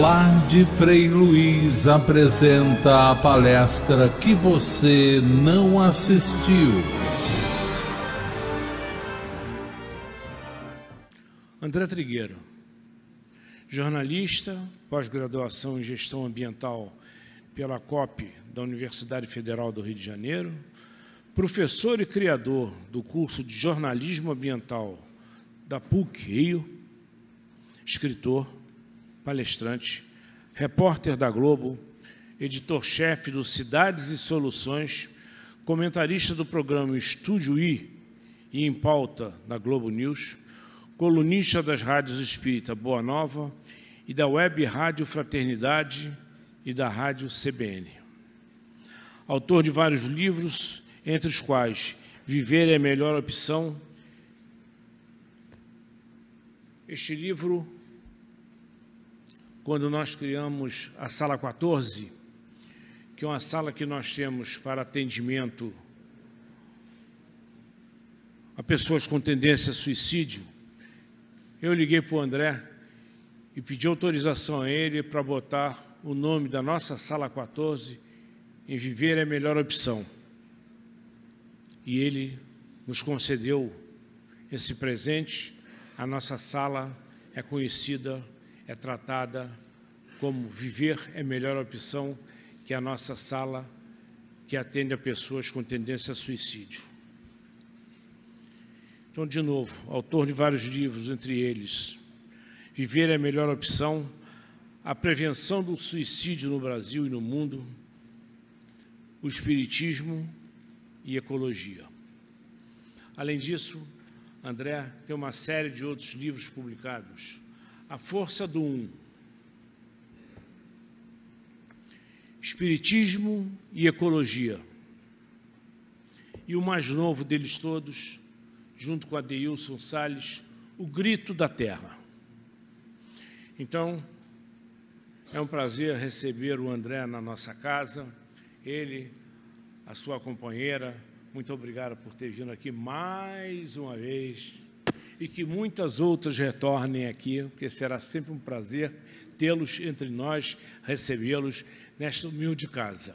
Lar de Frei Luiz apresenta a palestra que você não assistiu. André Trigueiro, jornalista, pós-graduação em gestão ambiental pela COP da Universidade Federal do Rio de Janeiro, professor e criador do curso de jornalismo ambiental da PUC Rio, escritor palestrante, repórter da Globo, editor-chefe do Cidades e Soluções, comentarista do programa Estúdio I e em pauta na Globo News, colunista das rádios Espírita Boa Nova e da Web Rádio Fraternidade e da Rádio CBN. Autor de vários livros, entre os quais Viver é a Melhor Opção. Este livro quando nós criamos a Sala 14, que é uma sala que nós temos para atendimento a pessoas com tendência a suicídio, eu liguei para o André e pedi autorização a ele para botar o nome da nossa Sala 14 em Viver é a Melhor Opção. E ele nos concedeu esse presente. A nossa sala é conhecida é tratada como viver é melhor opção que a nossa sala que atende a pessoas com tendência a suicídio. Então, de novo, autor de vários livros, entre eles Viver é a melhor opção, a prevenção do suicídio no Brasil e no mundo, o espiritismo e ecologia. Além disso, André tem uma série de outros livros publicados a força do um. Espiritismo e ecologia. E o mais novo deles todos, junto com Adeilson Sales, o grito da terra. Então, é um prazer receber o André na nossa casa, ele, a sua companheira. Muito obrigado por ter vindo aqui mais uma vez e que muitas outras retornem aqui, porque será sempre um prazer tê-los entre nós, recebê-los nesta humilde casa.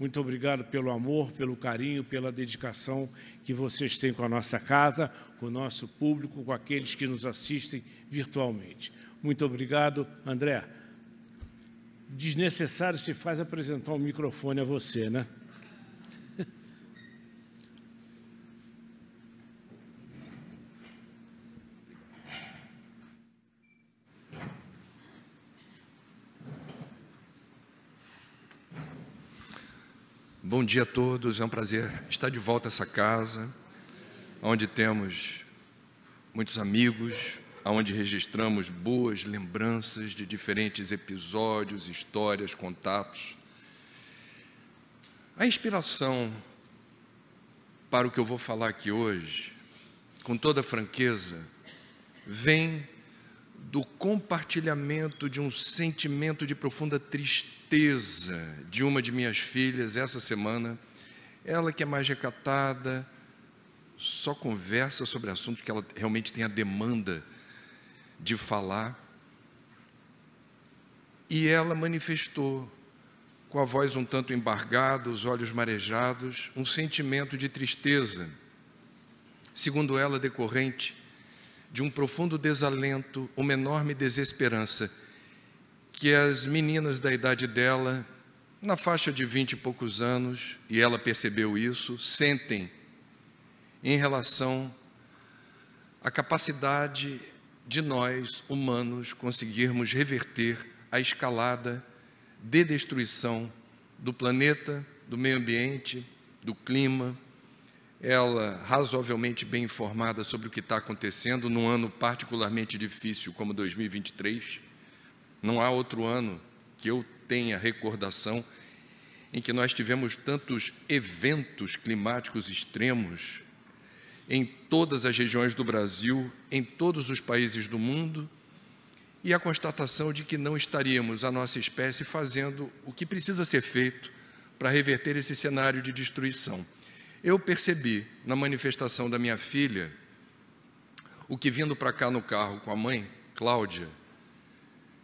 Muito obrigado pelo amor, pelo carinho, pela dedicação que vocês têm com a nossa casa, com o nosso público, com aqueles que nos assistem virtualmente. Muito obrigado, André. Desnecessário se faz apresentar o um microfone a você, né? Bom dia a todos, é um prazer estar de volta a essa casa, onde temos muitos amigos, onde registramos boas lembranças de diferentes episódios, histórias, contatos. A inspiração para o que eu vou falar aqui hoje, com toda franqueza, vem do compartilhamento de um sentimento de profunda tristeza de uma de minhas filhas essa semana. Ela que é mais recatada, só conversa sobre assuntos que ela realmente tem a demanda de falar. E ela manifestou, com a voz um tanto embargada, os olhos marejados, um sentimento de tristeza, segundo ela decorrente de um profundo desalento, uma enorme desesperança, que as meninas da idade dela, na faixa de vinte e poucos anos, e ela percebeu isso, sentem em relação à capacidade de nós, humanos, conseguirmos reverter a escalada de destruição do planeta, do meio ambiente, do clima, ela razoavelmente bem informada sobre o que está acontecendo num ano particularmente difícil como 2023. Não há outro ano que eu tenha recordação em que nós tivemos tantos eventos climáticos extremos em todas as regiões do Brasil, em todos os países do mundo, e a constatação de que não estaríamos, a nossa espécie, fazendo o que precisa ser feito para reverter esse cenário de destruição. Eu percebi na manifestação da minha filha o que vindo para cá no carro com a mãe, Cláudia,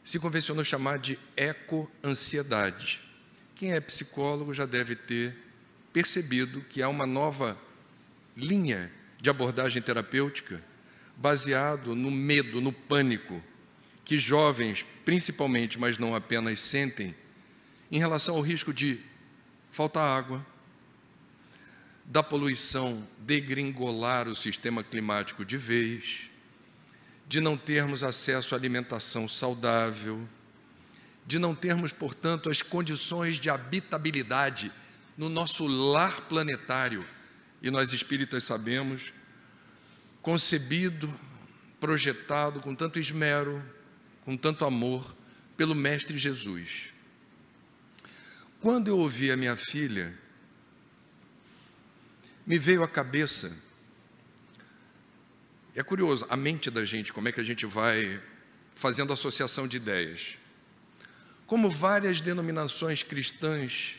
se convencionou chamar de eco-ansiedade. Quem é psicólogo já deve ter percebido que há uma nova linha de abordagem terapêutica baseado no medo, no pânico que jovens, principalmente, mas não apenas, sentem em relação ao risco de faltar água, da poluição degringolar o sistema climático de vez, de não termos acesso à alimentação saudável, de não termos, portanto, as condições de habitabilidade no nosso lar planetário. E nós espíritas sabemos, concebido, projetado com tanto esmero, com tanto amor, pelo Mestre Jesus. Quando eu ouvi a minha filha me veio à cabeça. É curioso, a mente da gente, como é que a gente vai fazendo associação de ideias. Como várias denominações cristãs,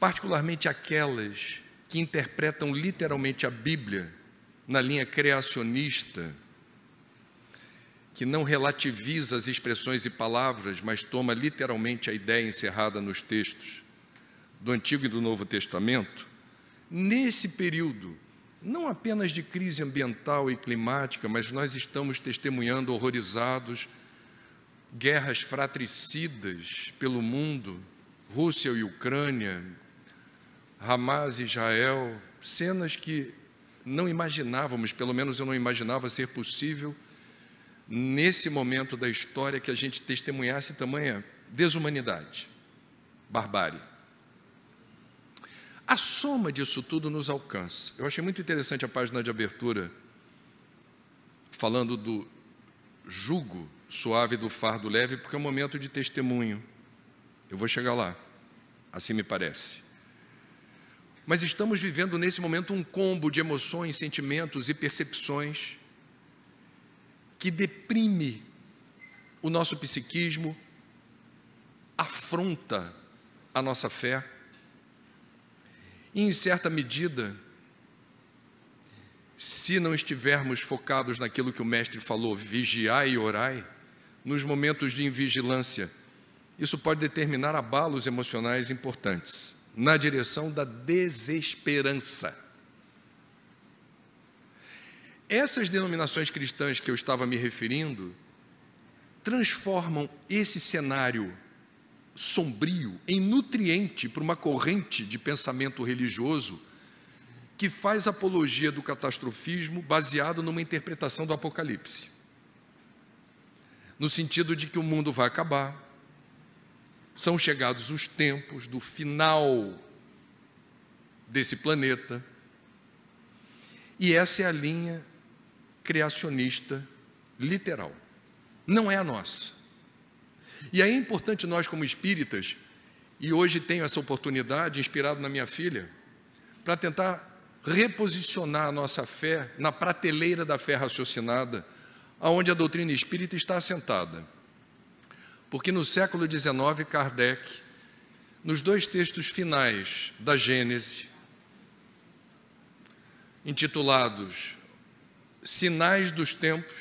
particularmente aquelas que interpretam literalmente a Bíblia na linha criacionista, que não relativiza as expressões e palavras, mas toma literalmente a ideia encerrada nos textos do Antigo e do Novo Testamento, Nesse período, não apenas de crise ambiental e climática, mas nós estamos testemunhando horrorizados guerras fratricidas pelo mundo, Rússia e Ucrânia, Hamas e Israel, cenas que não imaginávamos, pelo menos eu não imaginava ser possível nesse momento da história que a gente testemunhasse tamanha desumanidade, barbárie. A soma disso tudo nos alcança. Eu achei muito interessante a página de abertura, falando do jugo suave do fardo leve, porque é um momento de testemunho. Eu vou chegar lá, assim me parece. Mas estamos vivendo nesse momento um combo de emoções, sentimentos e percepções que deprime o nosso psiquismo, afronta a nossa fé e, em certa medida, se não estivermos focados naquilo que o Mestre falou, vigiai e orai, nos momentos de invigilância, isso pode determinar abalos emocionais importantes na direção da desesperança. Essas denominações cristãs que eu estava me referindo transformam esse cenário sombrio, em nutriente para uma corrente de pensamento religioso que faz apologia do catastrofismo baseado numa interpretação do Apocalipse. No sentido de que o mundo vai acabar, são chegados os tempos do final desse planeta. E essa é a linha criacionista literal. Não é a nossa. E aí é importante nós, como espíritas, e hoje tenho essa oportunidade, inspirado na minha filha, para tentar reposicionar a nossa fé na prateleira da fé raciocinada, aonde a doutrina espírita está assentada. Porque no século XIX, Kardec, nos dois textos finais da Gênese, intitulados Sinais dos Tempos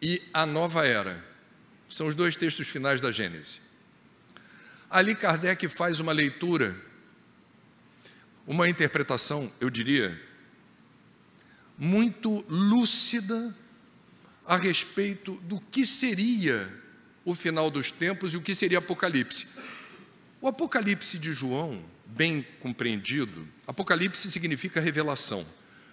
e A Nova Era, são os dois textos finais da Gênesis. Ali Kardec faz uma leitura, uma interpretação, eu diria, muito lúcida a respeito do que seria o final dos tempos e o que seria Apocalipse. O Apocalipse de João, bem compreendido, Apocalipse significa revelação.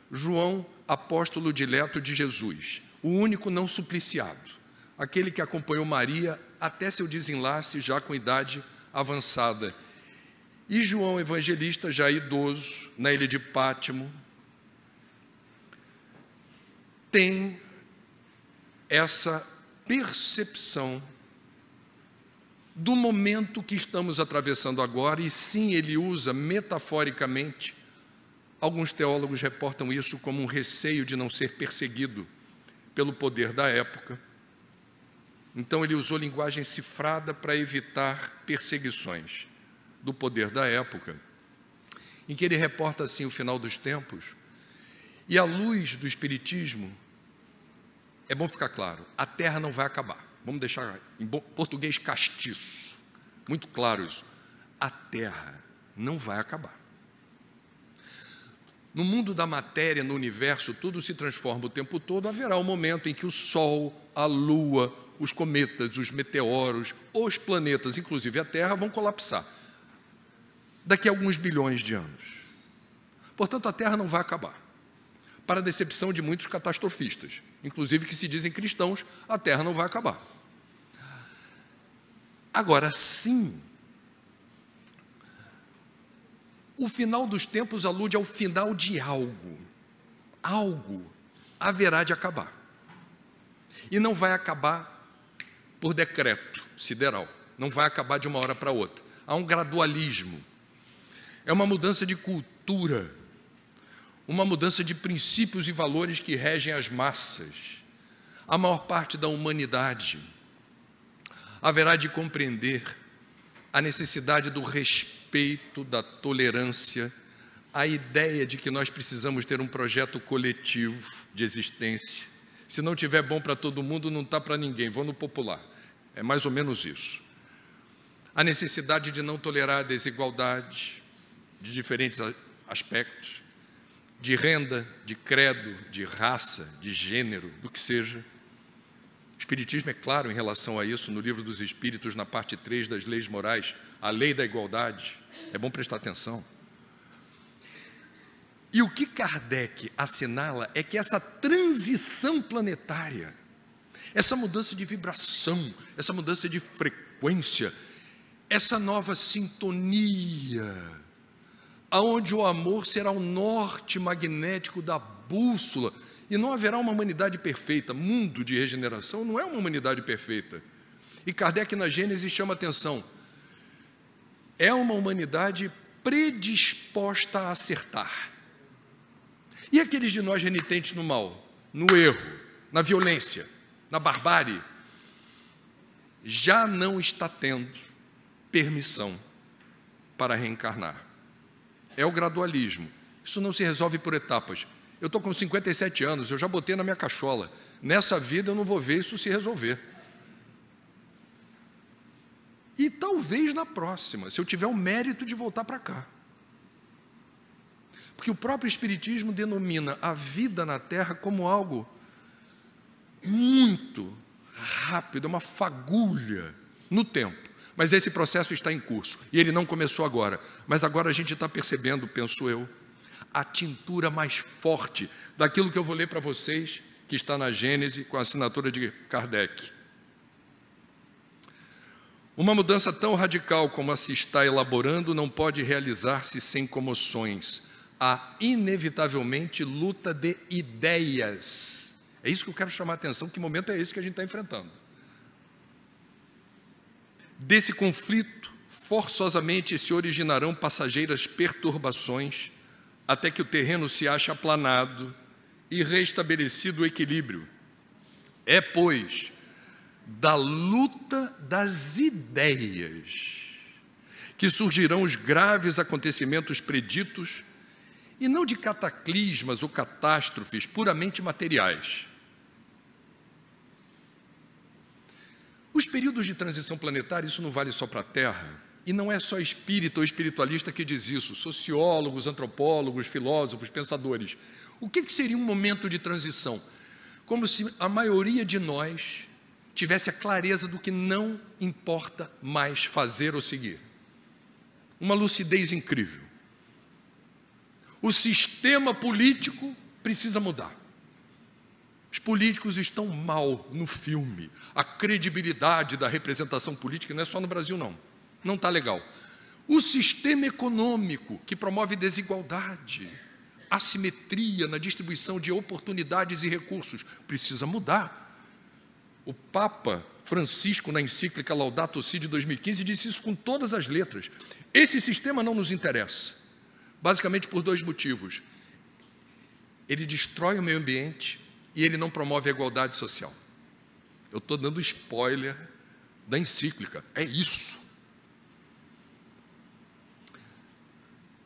João, apóstolo dileto de Jesus, o único não supliciado aquele que acompanhou Maria até seu desenlace, já com idade avançada. E João Evangelista, já idoso, na ilha de Pátimo, tem essa percepção do momento que estamos atravessando agora, e sim, ele usa metaforicamente. Alguns teólogos reportam isso como um receio de não ser perseguido pelo poder da época. Então ele usou linguagem cifrada para evitar perseguições do poder da época, em que ele reporta assim o final dos tempos. E a luz do Espiritismo, é bom ficar claro, a terra não vai acabar. Vamos deixar em português castiço, muito claro isso. A terra não vai acabar. No mundo da matéria, no universo, tudo se transforma o tempo todo. Haverá um momento em que o Sol, a Lua, os cometas, os meteoros, os planetas, inclusive a Terra, vão colapsar daqui a alguns bilhões de anos. Portanto, a Terra não vai acabar. Para a decepção de muitos catastrofistas, inclusive que se dizem cristãos, a Terra não vai acabar. Agora sim, o final dos tempos alude ao final de algo. Algo haverá de acabar. E não vai acabar por decreto sideral. Não vai acabar de uma hora para outra. Há um gradualismo. É uma mudança de cultura, uma mudança de princípios e valores que regem as massas. A maior parte da humanidade haverá de compreender a necessidade do respeito, da tolerância, a ideia de que nós precisamos ter um projeto coletivo de existência se não tiver bom para todo mundo, não está para ninguém, vou no popular. É mais ou menos isso. A necessidade de não tolerar a desigualdade de diferentes aspectos, de renda, de credo, de raça, de gênero, do que seja. O Espiritismo é claro em relação a isso no Livro dos Espíritos, na parte 3 das Leis Morais, a Lei da Igualdade. É bom prestar atenção. E o que Kardec assinala é que essa transição planetária, essa mudança de vibração, essa mudança de frequência, essa nova sintonia, aonde o amor será o norte magnético da bússola, e não haverá uma humanidade perfeita. Mundo de regeneração não é uma humanidade perfeita. E Kardec na Gênesis chama atenção. É uma humanidade predisposta a acertar e aqueles de nós renitentes no mal, no erro, na violência, na barbárie, já não está tendo permissão para reencarnar. É o gradualismo. Isso não se resolve por etapas. Eu estou com 57 anos, eu já botei na minha cachola. Nessa vida eu não vou ver isso se resolver. E talvez na próxima, se eu tiver o mérito de voltar para cá. Porque o próprio Espiritismo denomina a vida na Terra como algo muito rápido, é uma fagulha no tempo. Mas esse processo está em curso e ele não começou agora. Mas agora a gente está percebendo, penso eu, a tintura mais forte daquilo que eu vou ler para vocês, que está na Gênese com a assinatura de Kardec. Uma mudança tão radical como a se está elaborando não pode realizar-se sem comoções, há inevitavelmente luta de ideias. É isso que eu quero chamar a atenção, que momento é esse que a gente está enfrentando. Desse conflito, forçosamente se originarão passageiras perturbações, até que o terreno se ache aplanado e restabelecido o equilíbrio. É, pois, da luta das ideias que surgirão os graves acontecimentos preditos e não de cataclismas ou catástrofes puramente materiais. Os períodos de transição planetária, isso não vale só para a Terra, e não é só espírita ou espiritualista que diz isso, sociólogos, antropólogos, filósofos, pensadores. O que, que seria um momento de transição? Como se a maioria de nós tivesse a clareza do que não importa mais fazer ou seguir. Uma lucidez incrível. O sistema político precisa mudar. Os políticos estão mal no filme. A credibilidade da representação política não é só no Brasil, não. Não está legal. O sistema econômico, que promove desigualdade, assimetria na distribuição de oportunidades e recursos, precisa mudar. O Papa Francisco, na encíclica Laudato Si de 2015, disse isso com todas as letras. Esse sistema não nos interessa. Basicamente por dois motivos. Ele destrói o meio ambiente e ele não promove a igualdade social. Eu estou dando spoiler da encíclica. É isso.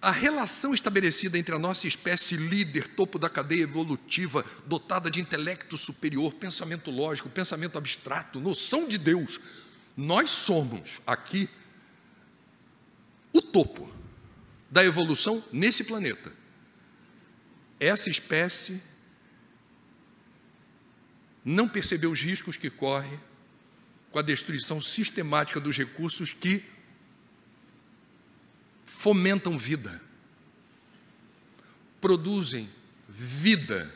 A relação estabelecida entre a nossa espécie líder, topo da cadeia evolutiva, dotada de intelecto superior, pensamento lógico, pensamento abstrato, noção de Deus, nós somos aqui o topo da evolução nesse planeta. Essa espécie não percebeu os riscos que corre com a destruição sistemática dos recursos que fomentam vida, produzem vida.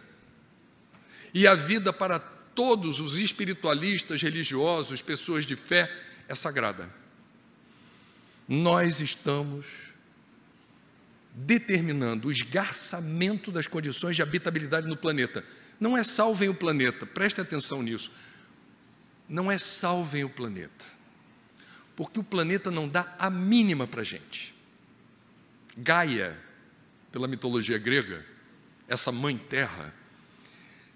E a vida para todos os espiritualistas, religiosos, pessoas de fé, é sagrada. Nós estamos determinando o esgarçamento das condições de habitabilidade no planeta. Não é salvem o planeta, preste atenção nisso. Não é salvem o planeta. Porque o planeta não dá a mínima para a gente. Gaia, pela mitologia grega, essa mãe terra,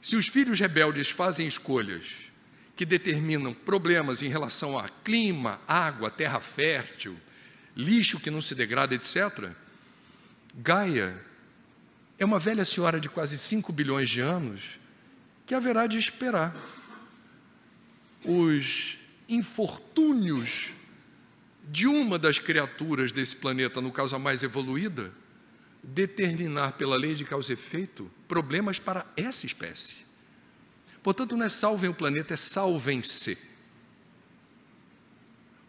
se os filhos rebeldes fazem escolhas que determinam problemas em relação a clima, água, terra fértil, lixo que não se degrada, etc., Gaia é uma velha senhora de quase 5 bilhões de anos que haverá de esperar os infortúnios de uma das criaturas desse planeta, no caso a mais evoluída, determinar pela lei de causa e efeito problemas para essa espécie. Portanto, não é salvem o planeta, é salvem-se.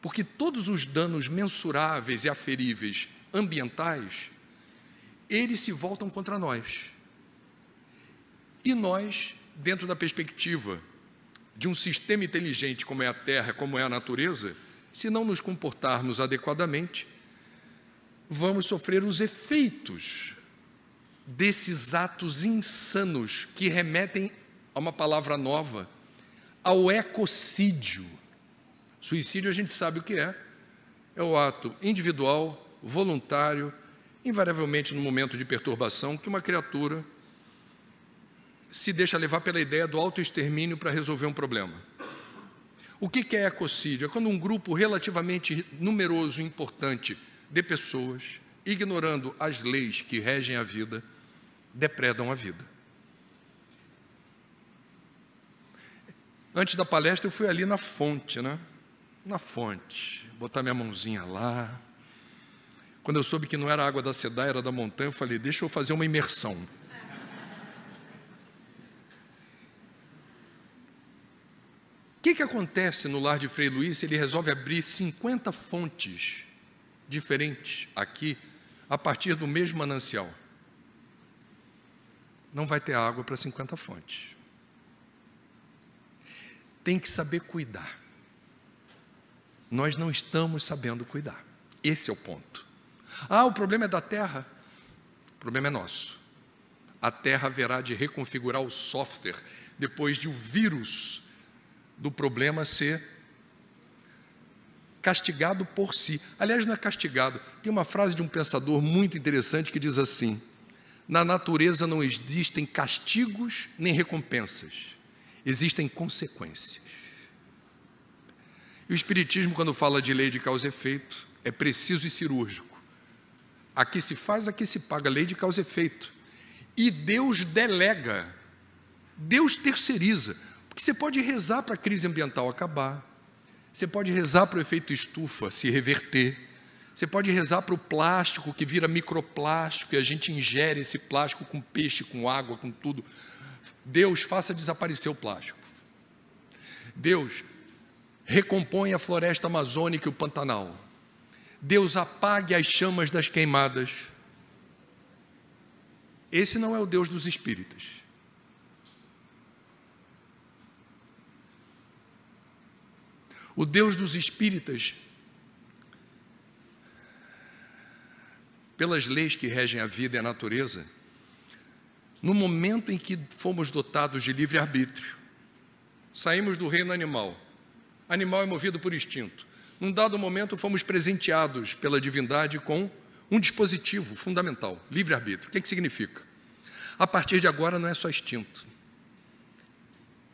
Porque todos os danos mensuráveis e aferíveis ambientais eles se voltam contra nós. E nós, dentro da perspectiva de um sistema inteligente como é a Terra, como é a natureza, se não nos comportarmos adequadamente, vamos sofrer os efeitos desses atos insanos que remetem a uma palavra nova, ao ecocídio. Suicídio a gente sabe o que é: é o ato individual, voluntário, invariavelmente no momento de perturbação, que uma criatura se deixa levar pela ideia do autoextermínio para resolver um problema. O que é ecocídio? É quando um grupo relativamente numeroso e importante de pessoas, ignorando as leis que regem a vida, depredam a vida. Antes da palestra, eu fui ali na fonte, né? Na fonte, botar minha mãozinha lá, quando eu soube que não era água da Sedá, era da montanha, eu falei: deixa eu fazer uma imersão. O que, que acontece no lar de Frei Luiz se ele resolve abrir 50 fontes diferentes aqui, a partir do mesmo manancial? Não vai ter água para 50 fontes. Tem que saber cuidar. Nós não estamos sabendo cuidar. Esse é o ponto. Ah, o problema é da terra. O problema é nosso. A terra haverá de reconfigurar o software depois de o vírus do problema ser castigado por si. Aliás, não é castigado. Tem uma frase de um pensador muito interessante que diz assim: Na natureza não existem castigos nem recompensas, existem consequências. E o Espiritismo, quando fala de lei de causa e efeito, é preciso e cirúrgico. A que se faz, a que se paga, lei de causa e efeito. E Deus delega, Deus terceiriza. Porque você pode rezar para a crise ambiental acabar, você pode rezar para o efeito estufa se reverter, você pode rezar para o plástico que vira microplástico e a gente ingere esse plástico com peixe, com água, com tudo. Deus, faça desaparecer o plástico. Deus, recompõe a floresta amazônica e o Pantanal. Deus apague as chamas das queimadas. Esse não é o Deus dos espíritas. O Deus dos espíritas, pelas leis que regem a vida e a natureza, no momento em que fomos dotados de livre-arbítrio, saímos do reino animal. Animal é movido por instinto. Num dado momento, fomos presenteados pela divindade com um dispositivo fundamental, livre-arbítrio. O que, é que significa? A partir de agora não é só instinto,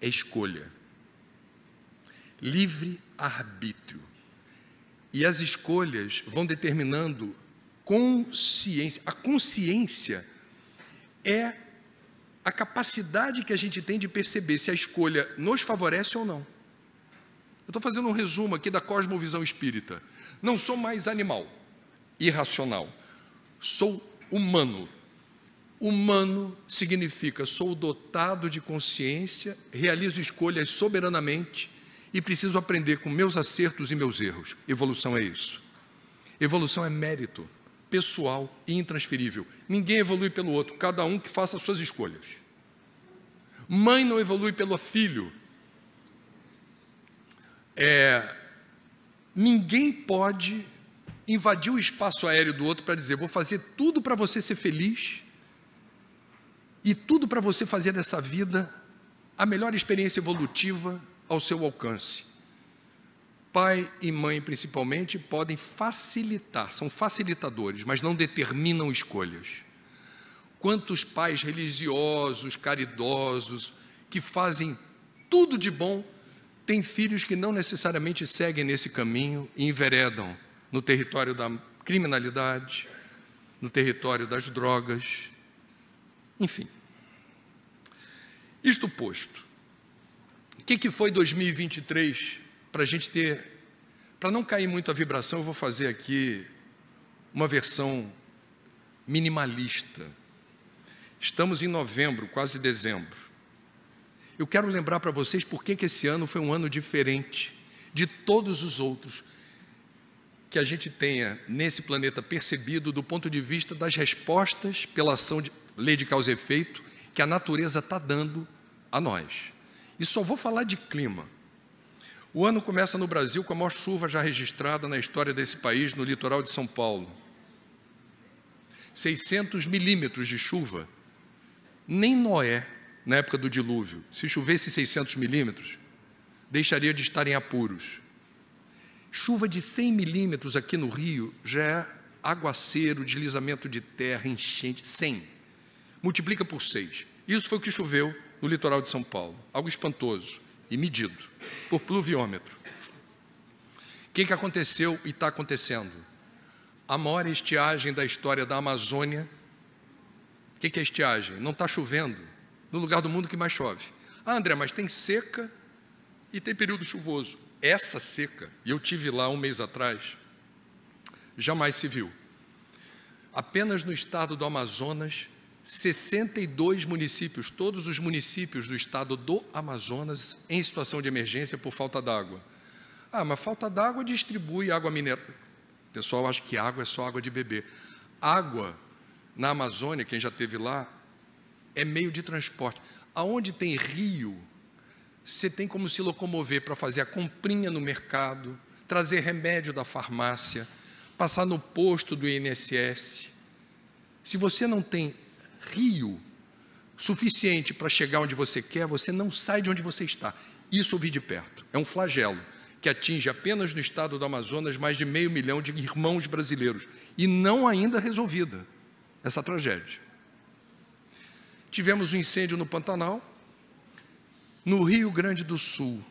é escolha. Livre-arbítrio. E as escolhas vão determinando consciência. A consciência é a capacidade que a gente tem de perceber se a escolha nos favorece ou não. Eu estou fazendo um resumo aqui da cosmovisão espírita. Não sou mais animal, irracional. Sou humano. Humano significa sou dotado de consciência, realizo escolhas soberanamente e preciso aprender com meus acertos e meus erros. Evolução é isso. Evolução é mérito pessoal e intransferível. Ninguém evolui pelo outro, cada um que faça as suas escolhas. Mãe não evolui pelo filho, é, ninguém pode invadir o espaço aéreo do outro para dizer: vou fazer tudo para você ser feliz e tudo para você fazer dessa vida a melhor experiência evolutiva ao seu alcance. Pai e mãe, principalmente, podem facilitar, são facilitadores, mas não determinam escolhas. Quantos pais religiosos, caridosos, que fazem tudo de bom tem filhos que não necessariamente seguem nesse caminho e enveredam no território da criminalidade, no território das drogas, enfim. Isto posto, o que, que foi 2023 para a gente ter, para não cair muito a vibração, eu vou fazer aqui uma versão minimalista. Estamos em novembro, quase dezembro. Eu quero lembrar para vocês por que esse ano foi um ano diferente de todos os outros que a gente tenha nesse planeta percebido do ponto de vista das respostas pela ação de lei de causa e efeito que a natureza está dando a nós. E só vou falar de clima. O ano começa no Brasil com a maior chuva já registrada na história desse país, no litoral de São Paulo. 600 milímetros de chuva. Nem Noé na época do dilúvio, se chovesse 600 milímetros, deixaria de estar em apuros. Chuva de 100 milímetros aqui no Rio já é aguaceiro, deslizamento de terra, enchente, 100. Multiplica por 6. Isso foi o que choveu no litoral de São Paulo. Algo espantoso e medido por pluviômetro. O que, que aconteceu e está acontecendo? A maior estiagem da história da Amazônia. O que, que é estiagem? Não está chovendo, no lugar do mundo que mais chove. Ah, André, mas tem seca e tem período chuvoso. Essa seca, e eu tive lá um mês atrás, jamais se viu. Apenas no estado do Amazonas, 62 municípios, todos os municípios do estado do Amazonas em situação de emergência por falta d'água. Ah, mas falta d'água distribui água mineral. O pessoal acha que água é só água de beber. Água na Amazônia, quem já teve lá, é meio de transporte. Aonde tem rio, você tem como se locomover para fazer a comprinha no mercado, trazer remédio da farmácia, passar no posto do INSS. Se você não tem rio suficiente para chegar onde você quer, você não sai de onde você está. Isso eu vi de perto. É um flagelo que atinge apenas no estado do Amazonas mais de meio milhão de irmãos brasileiros e não ainda resolvida essa tragédia. Tivemos um incêndio no Pantanal, no Rio Grande do Sul.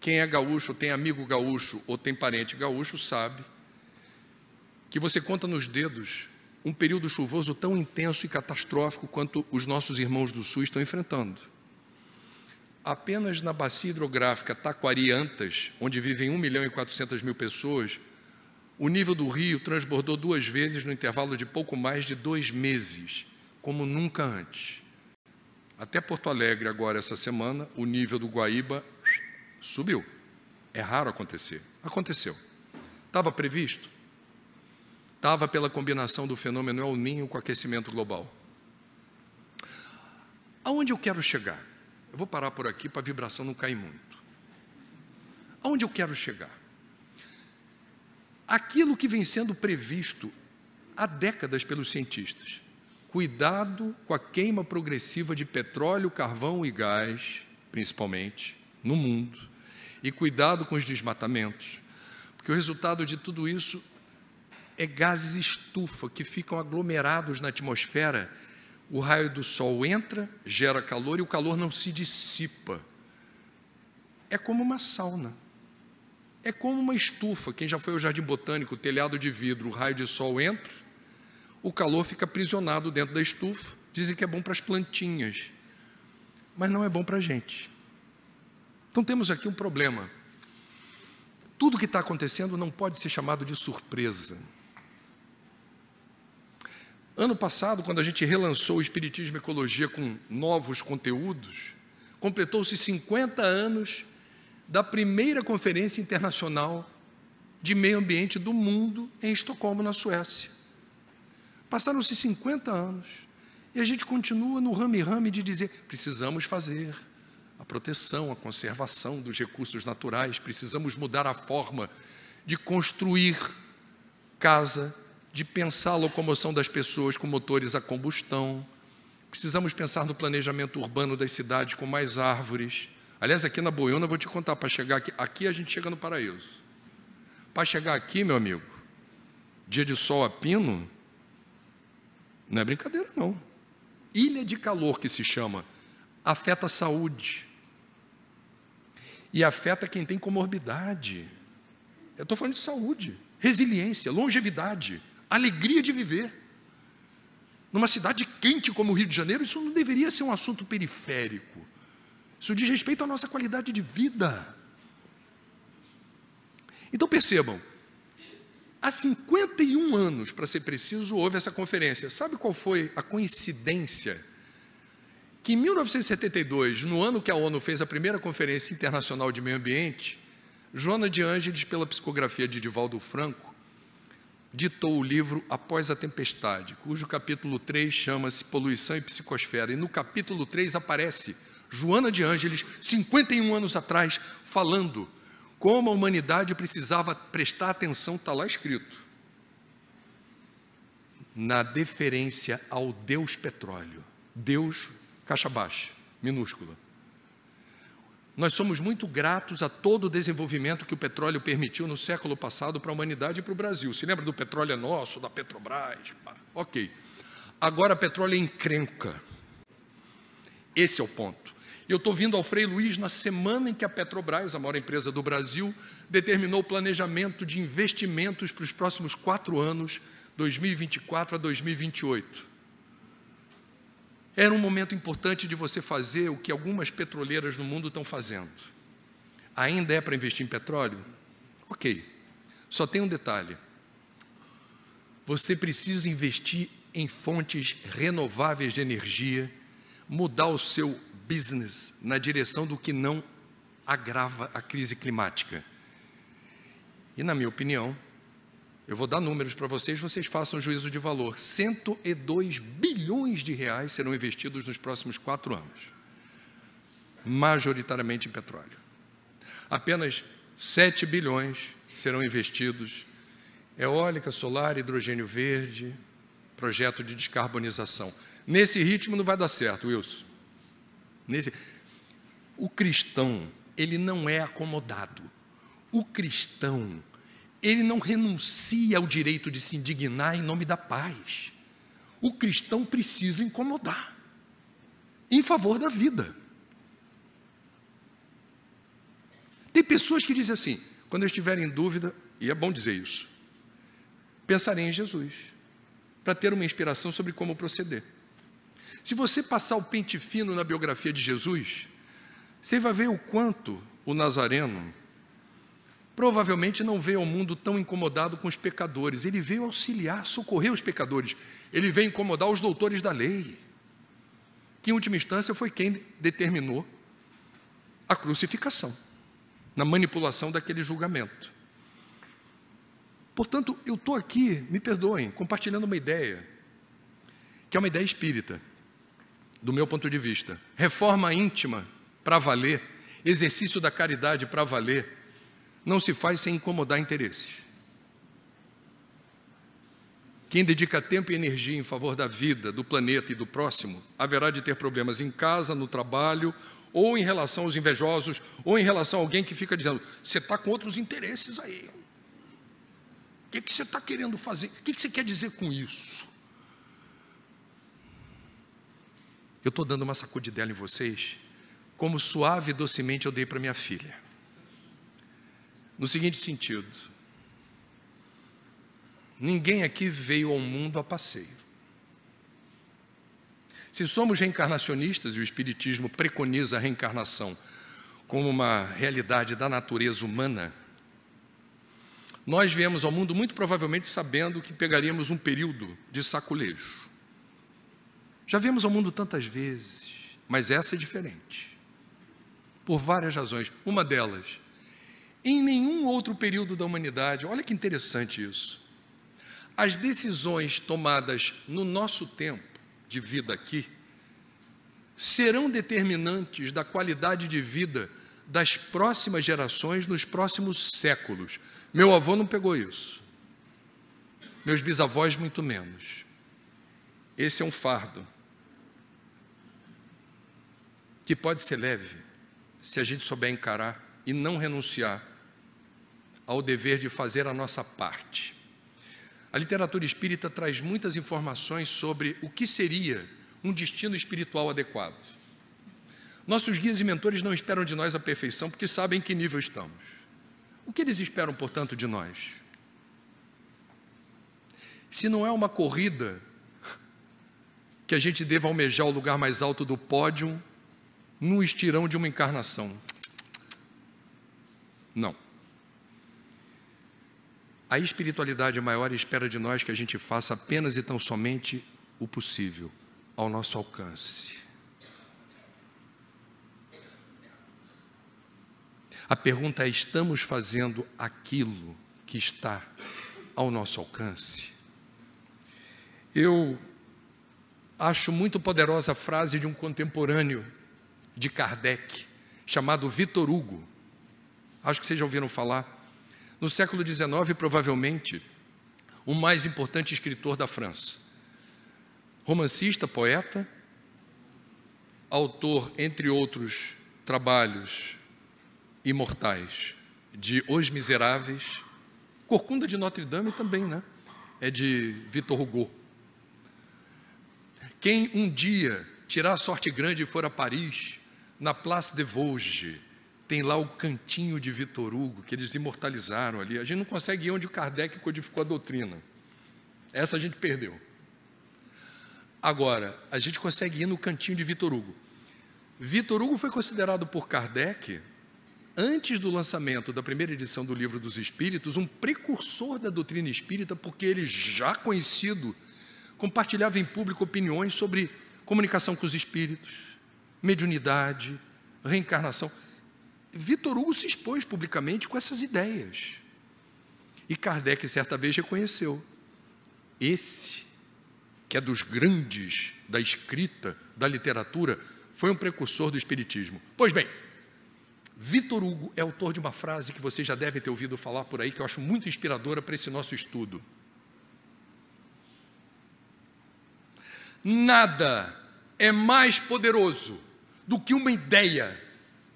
Quem é gaúcho, tem amigo gaúcho ou tem parente gaúcho sabe que você conta nos dedos um período chuvoso tão intenso e catastrófico quanto os nossos irmãos do Sul estão enfrentando. Apenas na bacia hidrográfica Taquari-Antas, onde vivem 1 milhão e 400 mil pessoas, o nível do rio transbordou duas vezes no intervalo de pouco mais de dois meses como nunca antes. Até Porto Alegre, agora essa semana, o nível do Guaíba subiu. É raro acontecer. Aconteceu. Estava previsto? Estava pela combinação do fenômeno El Ninho com aquecimento global. Aonde eu quero chegar? Eu vou parar por aqui para a vibração não cair muito. Aonde eu quero chegar? Aquilo que vem sendo previsto há décadas pelos cientistas cuidado com a queima progressiva de petróleo, carvão e gás, principalmente, no mundo, e cuidado com os desmatamentos, porque o resultado de tudo isso é gases estufa que ficam aglomerados na atmosfera. O raio do sol entra, gera calor e o calor não se dissipa. É como uma sauna. É como uma estufa. Quem já foi ao jardim botânico, telhado de vidro, o raio de sol entra, o calor fica aprisionado dentro da estufa. Dizem que é bom para as plantinhas, mas não é bom para a gente. Então temos aqui um problema. Tudo que está acontecendo não pode ser chamado de surpresa. Ano passado, quando a gente relançou o Espiritismo e Ecologia com novos conteúdos, completou-se 50 anos da primeira conferência internacional de meio ambiente do mundo em Estocolmo, na Suécia. Passaram-se 50 anos e a gente continua no rame-rame de dizer: precisamos fazer a proteção, a conservação dos recursos naturais, precisamos mudar a forma de construir casa, de pensar a locomoção das pessoas com motores a combustão. Precisamos pensar no planejamento urbano das cidades com mais árvores. Aliás, aqui na Boiúna, vou te contar, para chegar aqui, aqui a gente chega no paraíso. Para chegar aqui, meu amigo, dia de sol a pino, não é brincadeira, não. Ilha de calor que se chama, afeta a saúde. E afeta quem tem comorbidade. Eu estou falando de saúde, resiliência, longevidade, alegria de viver. Numa cidade quente como o Rio de Janeiro, isso não deveria ser um assunto periférico. Isso diz respeito à nossa qualidade de vida. Então percebam, Há 51 anos, para ser preciso, houve essa conferência. Sabe qual foi a coincidência? Que em 1972, no ano que a ONU fez a primeira Conferência Internacional de Meio Ambiente, Joana de Ângeles, pela psicografia de Divaldo Franco, ditou o livro Após a Tempestade, cujo capítulo 3 chama-se Poluição e Psicosfera. E no capítulo 3 aparece Joana de Ângeles, 51 anos atrás, falando como a humanidade precisava prestar atenção, está lá escrito. Na deferência ao Deus petróleo, Deus caixa baixa, minúscula. Nós somos muito gratos a todo o desenvolvimento que o petróleo permitiu no século passado para a humanidade e para o Brasil. Se lembra do petróleo é nosso, da Petrobras? Pá. Ok. Agora, petróleo é encrenca. Esse é o ponto. Eu estou vindo ao Frei Luiz na semana em que a Petrobras, a maior empresa do Brasil, determinou o planejamento de investimentos para os próximos quatro anos, 2024 a 2028. Era um momento importante de você fazer o que algumas petroleiras no mundo estão fazendo. Ainda é para investir em petróleo? Ok. Só tem um detalhe. Você precisa investir em fontes renováveis de energia, mudar o seu business na direção do que não agrava a crise climática. E, na minha opinião, eu vou dar números para vocês, vocês façam juízo de valor. 102 bilhões de reais serão investidos nos próximos quatro anos, majoritariamente em petróleo. Apenas 7 bilhões serão investidos eólica, solar, hidrogênio verde, projeto de descarbonização. Nesse ritmo não vai dar certo, Wilson. Nesse, o cristão, ele não é acomodado. O cristão, ele não renuncia ao direito de se indignar em nome da paz. O cristão precisa incomodar em favor da vida. Tem pessoas que dizem assim: quando eu estiver em dúvida, e é bom dizer isso, pensarei em Jesus, para ter uma inspiração sobre como proceder. Se você passar o pente fino na biografia de Jesus, você vai ver o quanto o Nazareno provavelmente não veio ao mundo tão incomodado com os pecadores. Ele veio auxiliar, socorrer os pecadores. Ele veio incomodar os doutores da lei, que em última instância foi quem determinou a crucificação, na manipulação daquele julgamento. Portanto, eu estou aqui, me perdoem, compartilhando uma ideia, que é uma ideia espírita do meu ponto de vista. Reforma íntima para valer, exercício da caridade para valer, não se faz sem incomodar interesses. Quem dedica tempo e energia em favor da vida, do planeta e do próximo, haverá de ter problemas em casa, no trabalho, ou em relação aos invejosos, ou em relação a alguém que fica dizendo: você está com outros interesses aí. O que, que você está querendo fazer? O que, que você quer dizer com isso? Eu estou dando uma sacudidela em vocês, como suave e docemente eu dei para minha filha. No seguinte sentido: ninguém aqui veio ao mundo a passeio. Se somos reencarnacionistas e o Espiritismo preconiza a reencarnação como uma realidade da natureza humana, nós viemos ao mundo muito provavelmente sabendo que pegaríamos um período de saculejo. Já vimos ao mundo tantas vezes, mas essa é diferente. Por várias razões. Uma delas, em nenhum outro período da humanidade, olha que interessante isso. As decisões tomadas no nosso tempo de vida aqui serão determinantes da qualidade de vida das próximas gerações nos próximos séculos. Meu avô não pegou isso. Meus bisavós, muito menos. Esse é um fardo que pode ser leve se a gente souber encarar e não renunciar ao dever de fazer a nossa parte. A literatura espírita traz muitas informações sobre o que seria um destino espiritual adequado. Nossos guias e mentores não esperam de nós a perfeição porque sabem em que nível estamos. O que eles esperam, portanto, de nós? Se não é uma corrida que a gente deva almejar o lugar mais alto do pódio no estirão de uma encarnação. Não. A espiritualidade é maior espera de nós que a gente faça apenas e tão somente o possível, ao nosso alcance. A pergunta é: estamos fazendo aquilo que está ao nosso alcance? Eu acho muito poderosa a frase de um contemporâneo de Kardec, chamado Vitor Hugo. Acho que vocês já ouviram falar. No século XIX, provavelmente, o mais importante escritor da França. Romancista, poeta, autor, entre outros trabalhos imortais, de Os Miseráveis, Corcunda de Notre Dame também, né? É de Victor Hugo. Quem um dia tirar a sorte grande e for a Paris, na Place de Vosges, tem lá o cantinho de Vitor Hugo, que eles imortalizaram ali. A gente não consegue ir onde o Kardec codificou a doutrina. Essa a gente perdeu. Agora, a gente consegue ir no cantinho de Vitor Hugo. Vitor Hugo foi considerado por Kardec, antes do lançamento da primeira edição do Livro dos Espíritos, um precursor da doutrina espírita, porque ele, já conhecido, compartilhava em público opiniões sobre comunicação com os espíritos, mediunidade, reencarnação. Vitor Hugo se expôs publicamente com essas ideias. E Kardec, certa vez, reconheceu: esse, que é dos grandes da escrita, da literatura, foi um precursor do Espiritismo. Pois bem, Vitor Hugo é autor de uma frase que você já deve ter ouvido falar por aí, que eu acho muito inspiradora para esse nosso estudo. Nada é mais poderoso do que uma ideia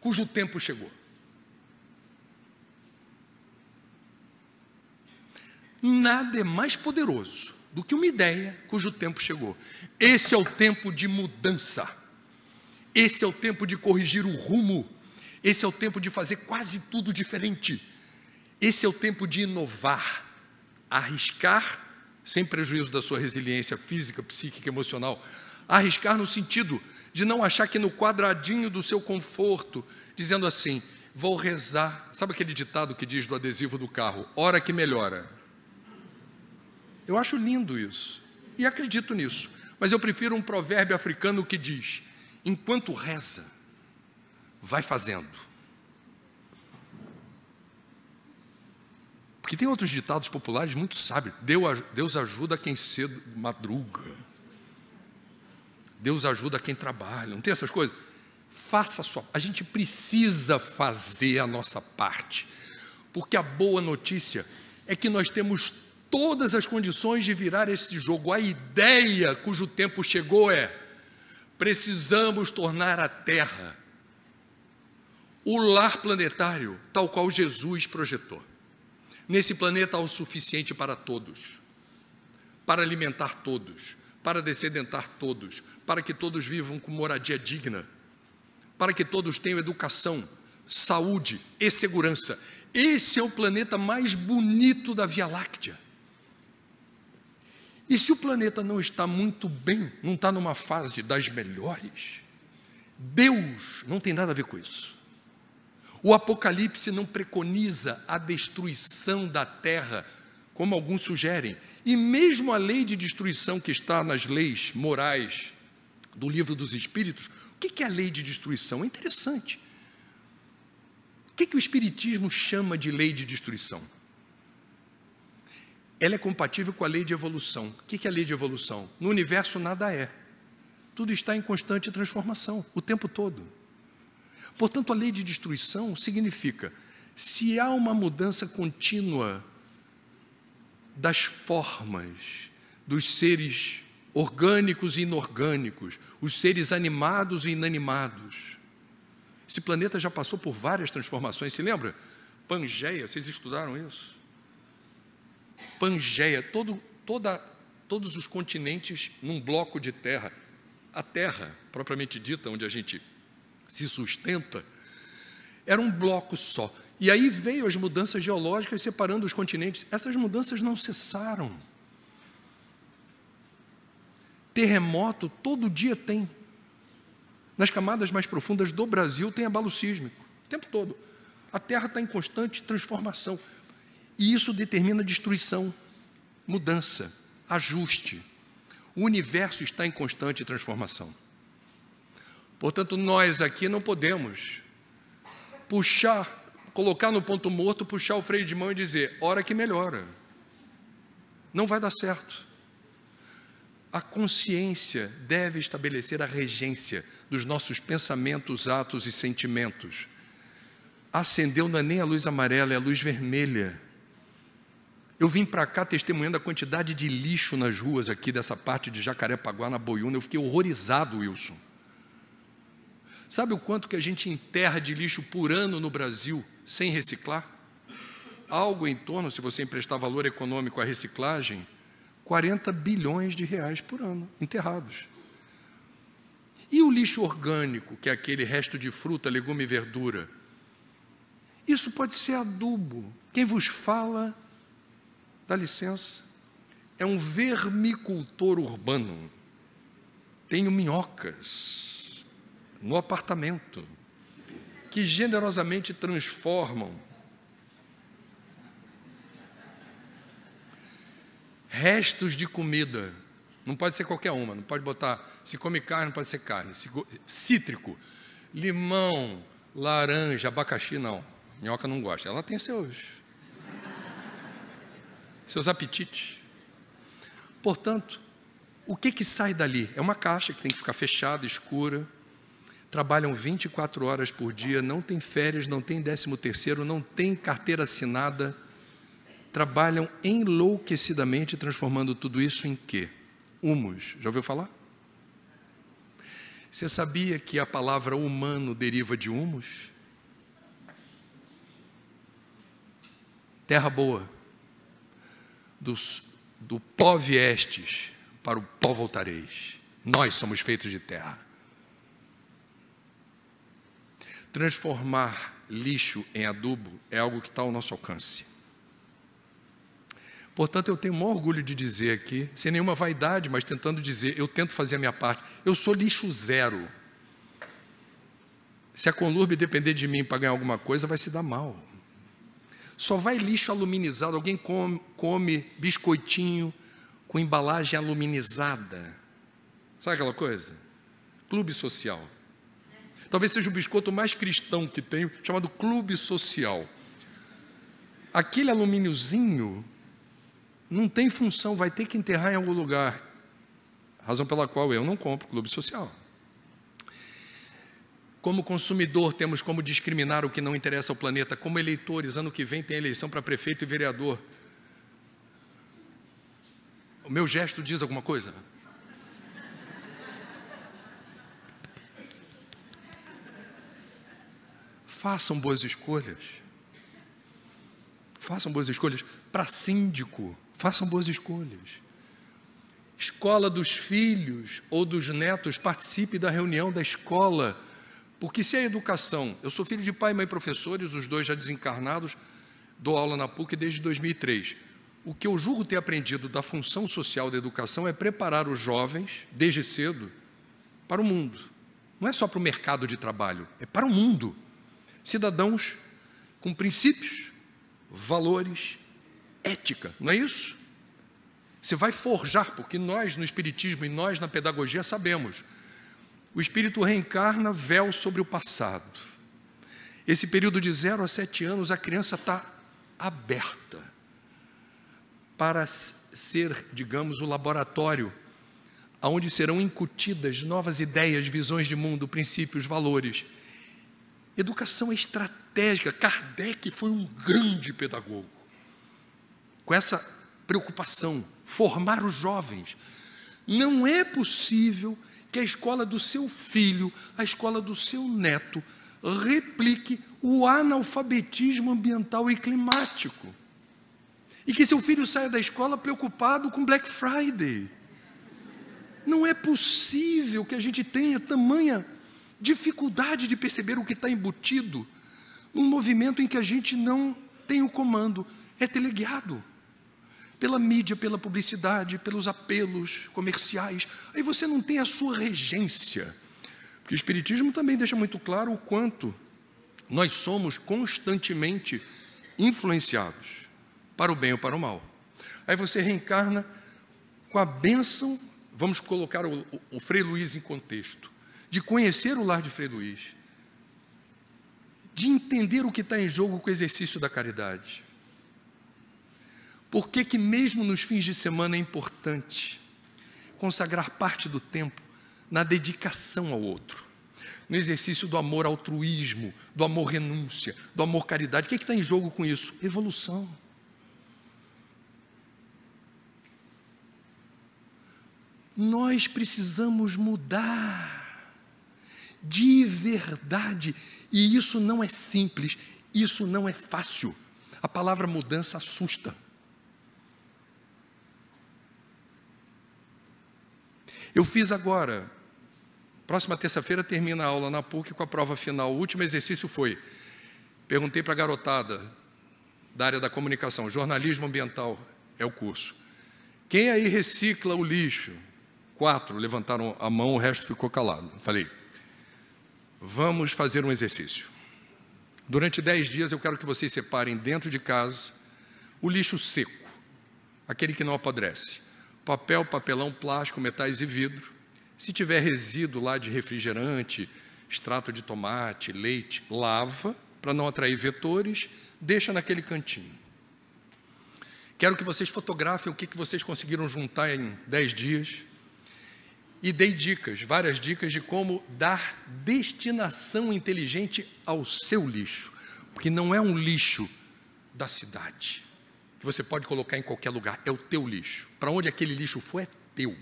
cujo tempo chegou. Nada é mais poderoso do que uma ideia cujo tempo chegou. Esse é o tempo de mudança. Esse é o tempo de corrigir o rumo. Esse é o tempo de fazer quase tudo diferente. Esse é o tempo de inovar, arriscar, sem prejuízo da sua resiliência física, psíquica, emocional. Arriscar no sentido de não achar que no quadradinho do seu conforto, dizendo assim, vou rezar. Sabe aquele ditado que diz do adesivo do carro? Hora que melhora. Eu acho lindo isso e acredito nisso, mas eu prefiro um provérbio africano que diz: enquanto reza, vai fazendo. Porque tem outros ditados populares muito sábios: Deus ajuda quem cedo madruga. Deus ajuda quem trabalha, não tem essas coisas? Faça a sua, a gente precisa fazer a nossa parte. Porque a boa notícia é que nós temos todas as condições de virar esse jogo. A ideia cujo tempo chegou é: precisamos tornar a Terra o lar planetário tal qual Jesus projetou. Nesse planeta há o suficiente para todos, para alimentar todos, para descedentar todos, para que todos vivam com moradia digna, para que todos tenham educação, saúde e segurança. Esse é o planeta mais bonito da Via Láctea. E se o planeta não está muito bem, não está numa fase das melhores, Deus não tem nada a ver com isso. O Apocalipse não preconiza a destruição da terra como alguns sugerem. E mesmo a lei de destruição que está nas leis morais do livro dos Espíritos, o que é a lei de destruição? É interessante. O que, é que o Espiritismo chama de lei de destruição? Ela é compatível com a lei de evolução. O que é a lei de evolução? No universo nada é. Tudo está em constante transformação, o tempo todo. Portanto, a lei de destruição significa: se há uma mudança contínua das formas dos seres orgânicos e inorgânicos, os seres animados e inanimados. Esse planeta já passou por várias transformações, se lembra? Pangeia, vocês estudaram isso? Pangeia, todo, toda, todos os continentes num bloco de terra. A terra, propriamente dita, onde a gente se sustenta, era um bloco só. E aí veio as mudanças geológicas separando os continentes. Essas mudanças não cessaram. Terremoto todo dia tem. Nas camadas mais profundas do Brasil tem abalo sísmico, o tempo todo. A Terra está em constante transformação. E isso determina destruição, mudança, ajuste. O universo está em constante transformação. Portanto, nós aqui não podemos puxar colocar no ponto morto, puxar o freio de mão e dizer: hora que melhora. Não vai dar certo. A consciência deve estabelecer a regência dos nossos pensamentos, atos e sentimentos. Acendeu não é nem a luz amarela, é a luz vermelha. Eu vim para cá testemunhando a quantidade de lixo nas ruas aqui dessa parte de Jacarepaguá, na Boiúna. Eu fiquei horrorizado, Wilson. Sabe o quanto que a gente enterra de lixo por ano no Brasil sem reciclar? Algo em torno, se você emprestar valor econômico à reciclagem, 40 bilhões de reais por ano enterrados. E o lixo orgânico, que é aquele resto de fruta, legume e verdura? Isso pode ser adubo. Quem vos fala, dá licença, é um vermicultor urbano. Tenho minhocas no apartamento, que generosamente transformam restos de comida. Não pode ser qualquer uma, não pode botar. Se come carne, não pode ser carne. Cítrico, limão, laranja, abacaxi, não. Minhoca não gosta. Ela tem seus. seus apetites. Portanto, o que que sai dali? É uma caixa que tem que ficar fechada, escura trabalham 24 horas por dia, não tem férias, não tem 13 terceiro, não tem carteira assinada, trabalham enlouquecidamente, transformando tudo isso em quê? Humus. Já ouviu falar? Você sabia que a palavra humano deriva de humus? Terra boa. Do, do pó viestes, para o pó voltareis. Nós somos feitos de terra. Transformar lixo em adubo é algo que está ao nosso alcance. Portanto, eu tenho o maior orgulho de dizer aqui, sem nenhuma vaidade, mas tentando dizer, eu tento fazer a minha parte. Eu sou lixo zero. Se a Conlurbe depender de mim para ganhar alguma coisa, vai se dar mal. Só vai lixo aluminizado. Alguém come, come biscoitinho com embalagem aluminizada. Sabe aquela coisa? Clube social. Talvez seja o biscoito mais cristão que tem, chamado clube social. Aquele alumíniozinho não tem função, vai ter que enterrar em algum lugar. Razão pela qual eu não compro clube social. Como consumidor, temos como discriminar o que não interessa ao planeta. Como eleitores, ano que vem tem eleição para prefeito e vereador. O meu gesto diz alguma coisa? façam boas escolhas. Façam boas escolhas. Para síndico, façam boas escolhas. Escola dos filhos ou dos netos, participe da reunião da escola. Porque se a educação, eu sou filho de pai e mãe professores, os dois já desencarnados, dou aula na PUC desde 2003. O que eu julgo ter aprendido da função social da educação é preparar os jovens, desde cedo, para o mundo. Não é só para o mercado de trabalho, é para o mundo cidadãos com princípios, valores, ética, não é isso? Você vai forjar, porque nós no Espiritismo e nós na pedagogia sabemos, o espírito reencarna véu sobre o passado. Esse período de 0 a 7 anos, a criança está aberta para ser, digamos, o laboratório onde serão incutidas novas ideias, visões de mundo, princípios, valores Educação é estratégica. Kardec foi um grande pedagogo. Com essa preocupação, formar os jovens. Não é possível que a escola do seu filho, a escola do seu neto, replique o analfabetismo ambiental e climático. E que seu filho saia da escola preocupado com Black Friday. Não é possível que a gente tenha tamanha dificuldade de perceber o que está embutido num movimento em que a gente não tem o comando, é teleguiado pela mídia, pela publicidade, pelos apelos comerciais. Aí você não tem a sua regência. Porque o Espiritismo também deixa muito claro o quanto nós somos constantemente influenciados, para o bem ou para o mal. Aí você reencarna com a bênção, vamos colocar o, o, o Frei Luiz em contexto de conhecer o lar de Frei Luiz, de entender o que está em jogo com o exercício da caridade. Por que, que mesmo nos fins de semana é importante consagrar parte do tempo na dedicação ao outro, no exercício do amor altruísmo, do amor renúncia, do amor caridade. O que é está em jogo com isso? Evolução. Nós precisamos mudar de verdade. E isso não é simples, isso não é fácil. A palavra mudança assusta. Eu fiz agora, próxima terça-feira termina a aula na PUC com a prova final. O último exercício foi: perguntei para a garotada da área da comunicação, jornalismo ambiental é o curso. Quem aí recicla o lixo? Quatro levantaram a mão, o resto ficou calado. Falei, Vamos fazer um exercício. Durante dez dias eu quero que vocês separem dentro de casa o lixo seco, aquele que não apodrece. Papel, papelão, plástico, metais e vidro. Se tiver resíduo lá de refrigerante, extrato de tomate, leite, lava para não atrair vetores, deixa naquele cantinho. Quero que vocês fotografem o que, que vocês conseguiram juntar em 10 dias e dei dicas, várias dicas de como dar destinação inteligente ao seu lixo, porque não é um lixo da cidade que você pode colocar em qualquer lugar, é o teu lixo. Para onde aquele lixo for é teu.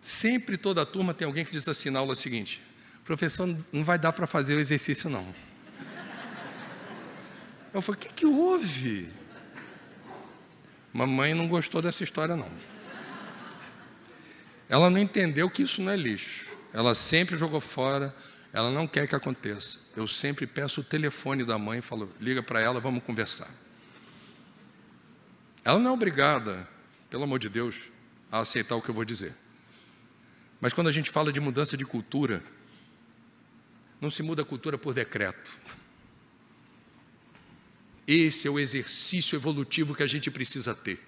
Sempre toda turma tem alguém que diz assim na aula seguinte: "Professor, não vai dar para fazer o exercício não". Eu falei: "O que que houve?" Mamãe não gostou dessa história não. Ela não entendeu que isso não é lixo. Ela sempre jogou fora, ela não quer que aconteça. Eu sempre peço o telefone da mãe e falo: liga para ela, vamos conversar. Ela não é obrigada, pelo amor de Deus, a aceitar o que eu vou dizer. Mas quando a gente fala de mudança de cultura, não se muda a cultura por decreto. Esse é o exercício evolutivo que a gente precisa ter.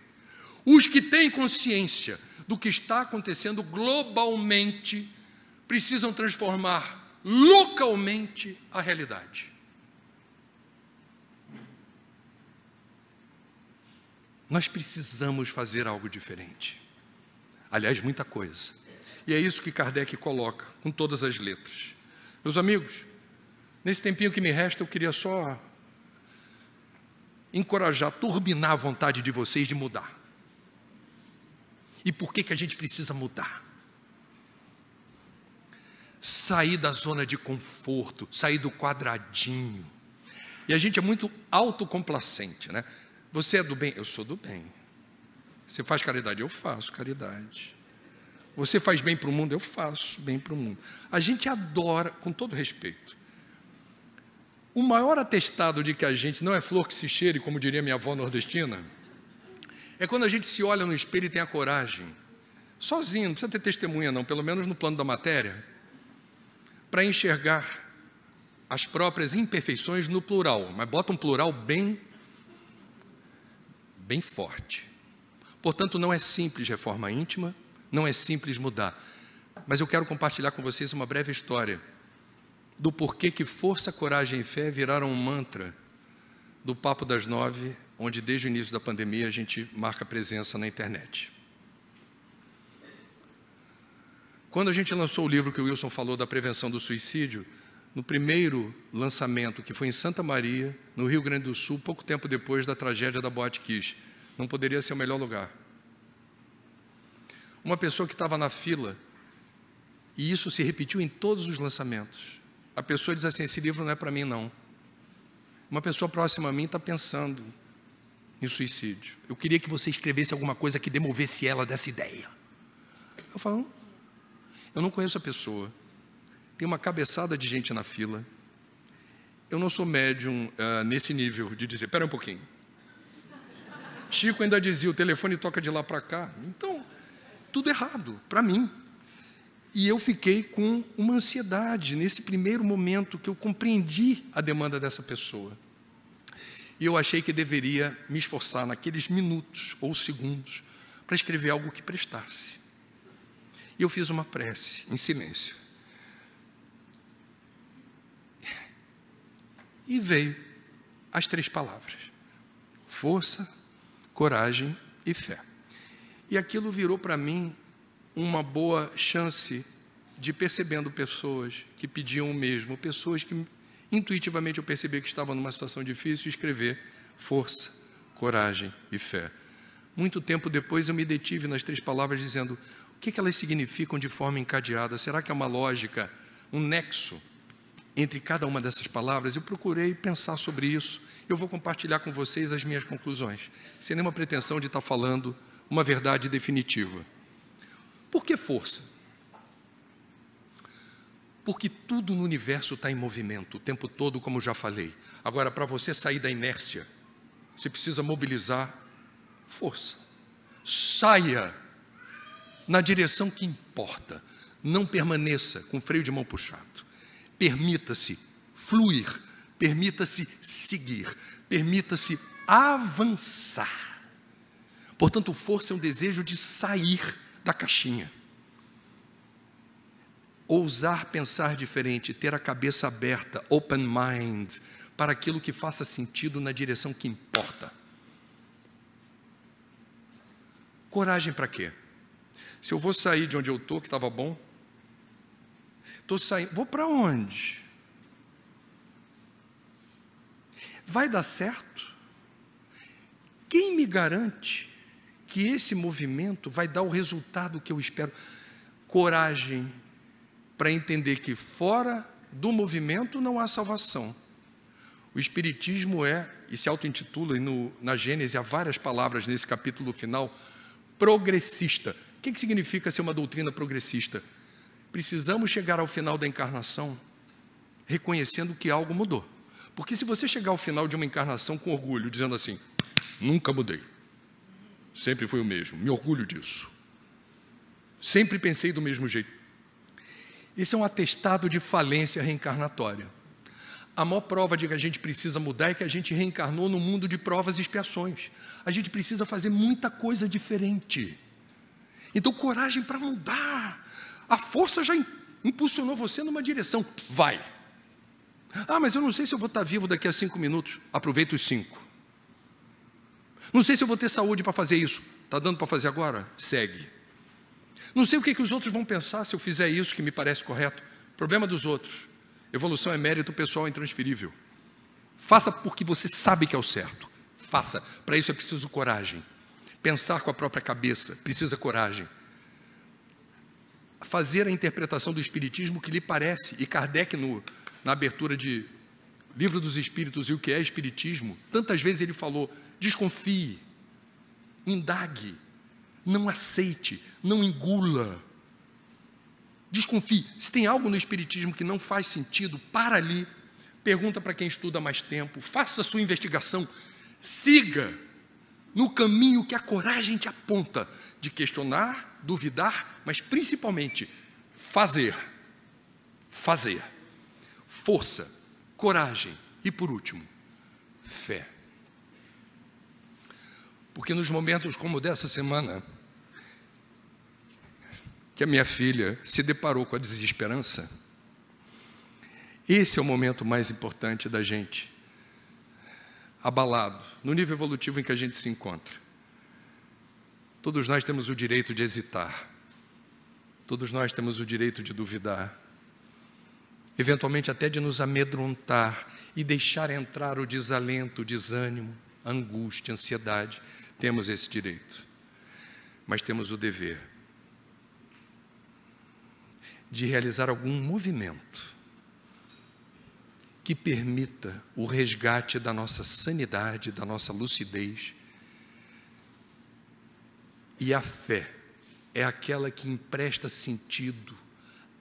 Os que têm consciência do que está acontecendo globalmente, precisam transformar localmente a realidade. Nós precisamos fazer algo diferente. Aliás, muita coisa. E é isso que Kardec coloca, com todas as letras. Meus amigos, nesse tempinho que me resta, eu queria só encorajar, turbinar a vontade de vocês de mudar e por que, que a gente precisa mudar. Sair da zona de conforto, sair do quadradinho. E a gente é muito autocomplacente, né? Você é do bem? Eu sou do bem. Você faz caridade? Eu faço caridade. Você faz bem para o mundo? Eu faço bem para o mundo. A gente adora, com todo respeito. O maior atestado de que a gente não é flor que se cheire, como diria minha avó nordestina, é quando a gente se olha no espelho e tem a coragem, sozinho, não precisa ter testemunha, não, pelo menos no plano da matéria, para enxergar as próprias imperfeições no plural, mas bota um plural bem, bem forte. Portanto, não é simples reforma íntima, não é simples mudar. Mas eu quero compartilhar com vocês uma breve história do porquê que força, coragem e fé viraram um mantra do Papo das Nove onde desde o início da pandemia a gente marca presença na internet. Quando a gente lançou o livro que o Wilson falou da prevenção do suicídio, no primeiro lançamento, que foi em Santa Maria, no Rio Grande do Sul, pouco tempo depois da tragédia da Boate Kiss, não poderia ser o melhor lugar. Uma pessoa que estava na fila, e isso se repetiu em todos os lançamentos. A pessoa diz assim: esse livro não é para mim, não. Uma pessoa próxima a mim está pensando, em suicídio. Eu queria que você escrevesse alguma coisa que demovesse ela dessa ideia. Eu falo, eu não conheço a pessoa. Tem uma cabeçada de gente na fila. Eu não sou médium uh, nesse nível de dizer, espera um pouquinho. Chico ainda dizia, o telefone toca de lá para cá. Então, tudo errado para mim. E eu fiquei com uma ansiedade nesse primeiro momento que eu compreendi a demanda dessa pessoa. E eu achei que deveria me esforçar naqueles minutos ou segundos para escrever algo que prestasse. E eu fiz uma prece em silêncio. E veio as três palavras: força, coragem e fé. E aquilo virou para mim uma boa chance de percebendo pessoas que pediam o mesmo, pessoas que Intuitivamente eu percebi que estava numa situação difícil e escrever força, coragem e fé. Muito tempo depois eu me detive nas três palavras dizendo: o que, é que elas significam de forma encadeada? Será que há é uma lógica, um nexo entre cada uma dessas palavras? Eu procurei pensar sobre isso. Eu vou compartilhar com vocês as minhas conclusões, sem nenhuma pretensão de estar falando uma verdade definitiva. Por que força? Porque tudo no universo está em movimento o tempo todo, como já falei. Agora, para você sair da inércia, você precisa mobilizar força. Saia na direção que importa. Não permaneça com freio de mão puxado. Permita-se fluir, permita-se seguir, permita-se avançar. Portanto, força é um desejo de sair da caixinha ousar pensar diferente, ter a cabeça aberta, open mind, para aquilo que faça sentido na direção que importa. Coragem para quê? Se eu vou sair de onde eu estou, que estava bom, estou saindo, vou para onde? Vai dar certo? Quem me garante que esse movimento vai dar o resultado que eu espero? Coragem para entender que fora do movimento não há salvação. O Espiritismo é, e se auto-intitula na Gênesis, há várias palavras nesse capítulo final, progressista. O que, que significa ser uma doutrina progressista? Precisamos chegar ao final da encarnação reconhecendo que algo mudou. Porque se você chegar ao final de uma encarnação com orgulho, dizendo assim, nunca mudei, sempre fui o mesmo, me orgulho disso, sempre pensei do mesmo jeito, isso é um atestado de falência reencarnatória. A maior prova de que a gente precisa mudar é que a gente reencarnou no mundo de provas e expiações. A gente precisa fazer muita coisa diferente. Então, coragem para mudar. A força já impulsionou você numa direção. Vai. Ah, mas eu não sei se eu vou estar tá vivo daqui a cinco minutos. Aproveita os cinco. Não sei se eu vou ter saúde para fazer isso. Está dando para fazer agora? Segue. Não sei o que, que os outros vão pensar se eu fizer isso que me parece correto. Problema dos outros. Evolução é mérito pessoal intransferível. Faça porque você sabe que é o certo. Faça. Para isso é preciso coragem. Pensar com a própria cabeça precisa coragem. Fazer a interpretação do Espiritismo que lhe parece, e Kardec, no, na abertura de Livro dos Espíritos e o que é Espiritismo, tantas vezes ele falou: desconfie, indague, não aceite, não engula. Desconfie. Se tem algo no Espiritismo que não faz sentido, para ali. Pergunta para quem estuda mais tempo, faça a sua investigação, siga no caminho que a coragem te aponta de questionar, duvidar, mas principalmente fazer. Fazer. Força, coragem e, por último, fé. Porque nos momentos como dessa semana, que a minha filha se deparou com a desesperança. Esse é o momento mais importante da gente, abalado, no nível evolutivo em que a gente se encontra. Todos nós temos o direito de hesitar, todos nós temos o direito de duvidar, eventualmente até de nos amedrontar e deixar entrar o desalento, o desânimo, a angústia, a ansiedade. Temos esse direito, mas temos o dever de realizar algum movimento que permita o resgate da nossa sanidade, da nossa lucidez. E a fé é aquela que empresta sentido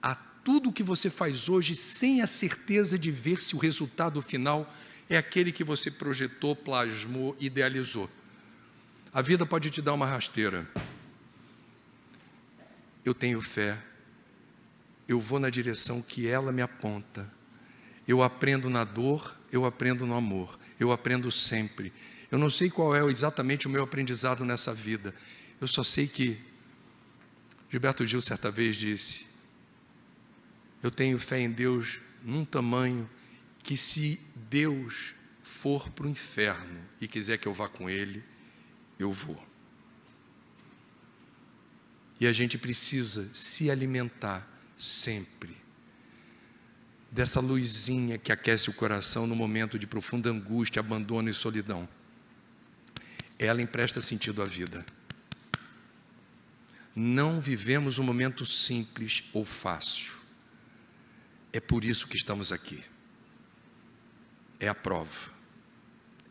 a tudo que você faz hoje sem a certeza de ver se o resultado final é aquele que você projetou, plasmou, idealizou. A vida pode te dar uma rasteira. Eu tenho fé eu vou na direção que ela me aponta. Eu aprendo na dor, eu aprendo no amor, eu aprendo sempre. Eu não sei qual é exatamente o meu aprendizado nessa vida. Eu só sei que Gilberto Gil certa vez disse: Eu tenho fé em Deus num tamanho que se Deus for para o inferno e quiser que eu vá com ele, eu vou. E a gente precisa se alimentar sempre. Dessa luzinha que aquece o coração no momento de profunda angústia, abandono e solidão. Ela empresta sentido à vida. Não vivemos um momento simples ou fácil. É por isso que estamos aqui. É a prova.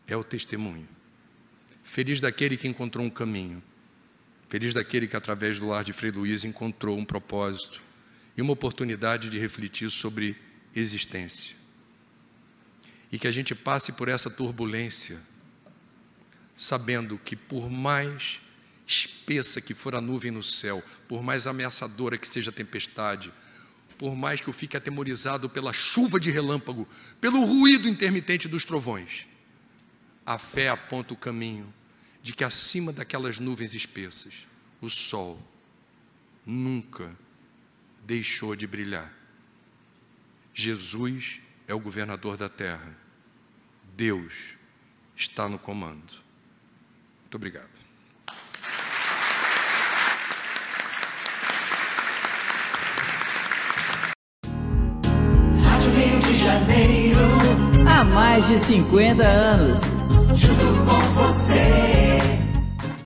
É o testemunho. Feliz daquele que encontrou um caminho. Feliz daquele que, através do lar de Frei Luiz, encontrou um propósito e uma oportunidade de refletir sobre existência. E que a gente passe por essa turbulência, sabendo que por mais espessa que for a nuvem no céu, por mais ameaçadora que seja a tempestade, por mais que eu fique atemorizado pela chuva de relâmpago, pelo ruído intermitente dos trovões, a fé aponta o caminho de que acima daquelas nuvens espessas, o sol nunca deixou de brilhar. Jesus é o governador da terra. Deus está no comando. Muito obrigado. Rádio Rio de Janeiro. Há mais de 50 anos. Junto com você.